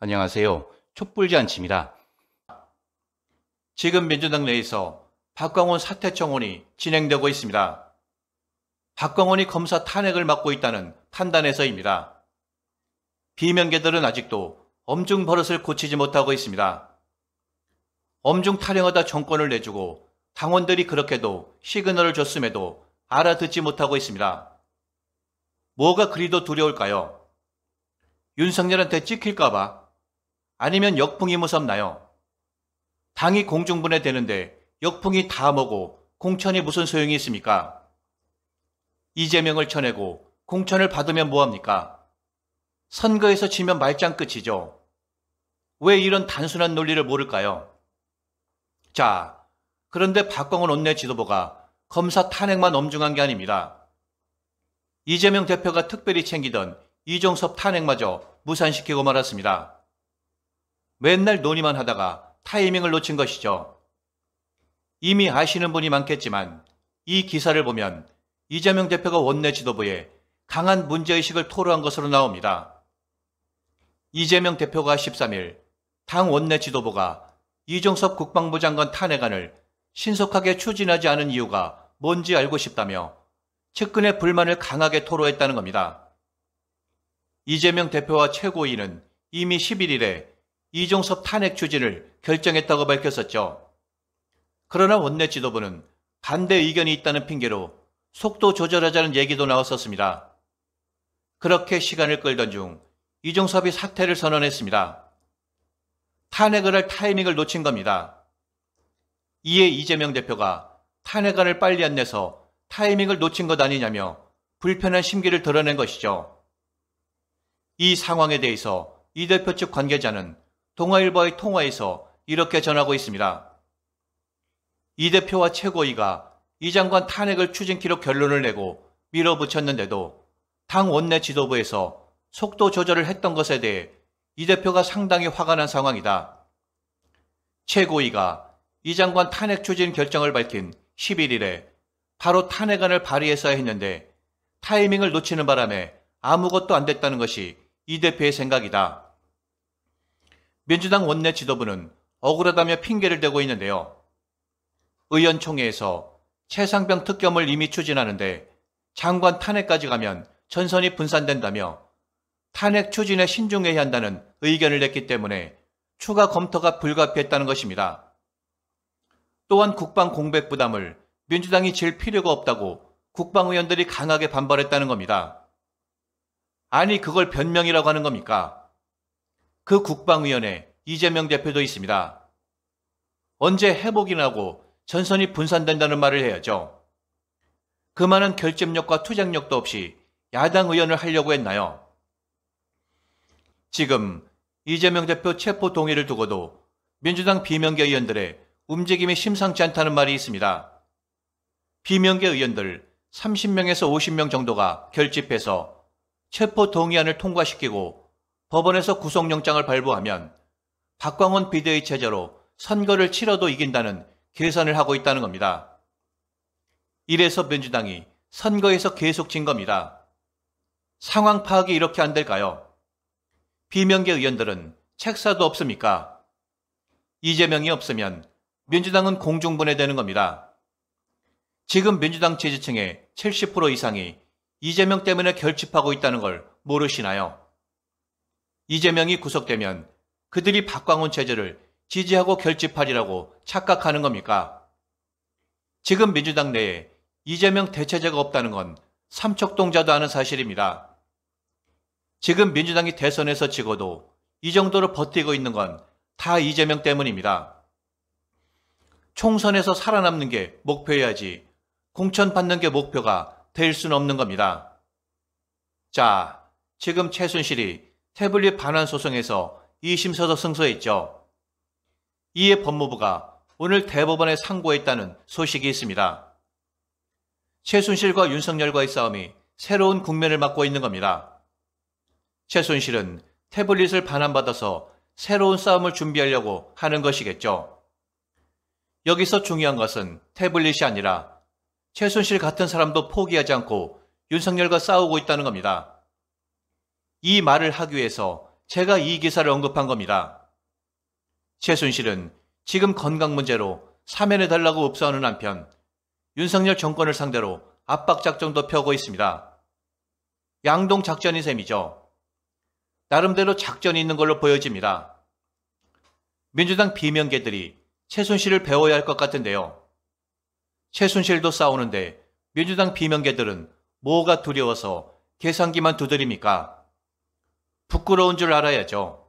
안녕하세요. 촛불잔치입니다. 지금 민주당 내에서 박광훈 사퇴청원이 진행되고 있습니다. 박광훈이 검사 탄핵을 맡고 있다는 판단에서입니다. 비명계들은 아직도 엄중 버릇을 고치지 못하고 있습니다. 엄중 탈영하다 정권을 내주고 당원들이 그렇게도 시그널을 줬음에도 알아듣지 못하고 있습니다. 뭐가 그리도 두려울까요? 윤석열한테 찍힐까봐 아니면 역풍이 무섭나요? 당이 공중분해 되는데 역풍이 다 먹고 공천이 무슨 소용이 있습니까? 이재명을 쳐내고 공천을 받으면 뭐합니까? 선거에서 치면 말짱 끝이죠. 왜 이런 단순한 논리를 모를까요? 자, 그런데 박광훈 원내 지도부가 검사 탄핵만 엄중한 게 아닙니다. 이재명 대표가 특별히 챙기던 이종섭 탄핵마저 무산시키고 말았습니다. 맨날 논의만 하다가 타이밍을 놓친 것이죠. 이미 아시는 분이 많겠지만 이 기사를 보면 이재명 대표가 원내 지도부에 강한 문제의식을 토로한 것으로 나옵니다. 이재명 대표가 13일 당 원내 지도부가 이종섭 국방부 장관 탄핵안을 신속하게 추진하지 않은 이유가 뭔지 알고 싶다며 측근의 불만을 강하게 토로했다는 겁니다. 이재명 대표와 최고위는 이미 11일에 이종섭 탄핵 추진을 결정했다고 밝혔었죠. 그러나 원내 지도부는 반대 의견이 있다는 핑계로 속도 조절하자는 얘기도 나왔었습니다. 그렇게 시간을 끌던 중 이종섭이 사퇴를 선언했습니다. 탄핵을 할 타이밍을 놓친 겁니다. 이에 이재명 대표가 탄핵안을 빨리 안 내서 타이밍을 놓친 것 아니냐며 불편한 심기를 드러낸 것이죠. 이 상황에 대해서 이 대표 측 관계자는 동아일보의 통화에서 이렇게 전하고 있습니다. 이 대표와 최고위가 이 장관 탄핵을 추진키로 결론을 내고 밀어붙였는데도 당 원내 지도부에서 속도 조절을 했던 것에 대해 이 대표가 상당히 화가 난 상황이다. 최고위가 이 장관 탄핵 추진 결정을 밝힌 11일에 바로 탄핵안을 발의했어야 했는데 타이밍을 놓치는 바람에 아무것도 안 됐다는 것이 이 대표의 생각이다. 민주당 원내 지도부는 억울하다며 핑계를 대고 있는데요. 의원총회에서 최상병 특검을 이미 추진하는데 장관 탄핵까지 가면 전선이 분산된다며 탄핵 추진에 신중해야 한다는 의견을 냈기 때문에 추가 검토가 불가피했다는 것입니다. 또한 국방 공백 부담을 민주당이 질 필요가 없다고 국방의원들이 강하게 반발했다는 겁니다. 아니 그걸 변명이라고 하는 겁니까? 그 국방위원회 이재명 대표도 있습니다. 언제 회복이 나고 전선이 분산된다는 말을 해야죠. 그만한 결집력과 투쟁력도 없이 야당 의원을 하려고 했나요? 지금 이재명 대표 체포 동의를 두고도 민주당 비명계 의원들의 움직임이 심상치 않다는 말이 있습니다. 비명계 의원들 30명에서 50명 정도가 결집해서 체포 동의안을 통과시키고 법원에서 구속영장을 발부하면 박광훈 비대위 체제로 선거를 치러도 이긴다는 계산을 하고 있다는 겁니다. 이래서 민주당이 선거에서 계속 진 겁니다. 상황 파악이 이렇게 안 될까요? 비명계 의원들은 책사도 없습니까? 이재명이 없으면 민주당은 공중분해되는 겁니다. 지금 민주당 지지층의 70% 이상이 이재명 때문에 결집하고 있다는 걸 모르시나요? 이재명이 구속되면 그들이 박광훈 체제를 지지하고 결집하리라고 착각하는 겁니까? 지금 민주당 내에 이재명 대체제가 없다는 건 삼척동자도 아는 사실입니다. 지금 민주당이 대선에서 찍어도이 정도로 버티고 있는 건 다 이재명 때문입니다. 총선에서 살아남는 게 목표여야지 공천 받는 게 목표가 될 수는 없는 겁니다. 자, 지금 최순실이 태블릿 반환 소송에서 2심서도 승소했죠. 이에 법무부가 오늘 대법원에 상고했다는 소식이 있습니다. 최순실과 윤석열과의 싸움이 새로운 국면을 맞고 있는 겁니다. 최순실은 태블릿을 반환받아서 새로운 싸움을 준비하려고 하는 것이겠죠. 여기서 중요한 것은 태블릿이 아니라 최순실 같은 사람도 포기하지 않고 윤석열과 싸우고 있다는 겁니다. 이 말을 하기 위해서 제가 이 기사를 언급한 겁니다. 최순실은 지금 건강 문제로 사면해달라고 읍소하는 한편 윤석열 정권을 상대로 압박작전도 펴고 있습니다. 양동 작전인 셈이죠. 나름대로 작전이 있는 걸로 보여집니다. 민주당 비명계들이 최순실을 배워야 할 것 같은데요. 최순실도 싸우는데 민주당 비명계들은 뭐가 두려워서 계산기만 두드립니까? 부끄러운 줄 알아야죠.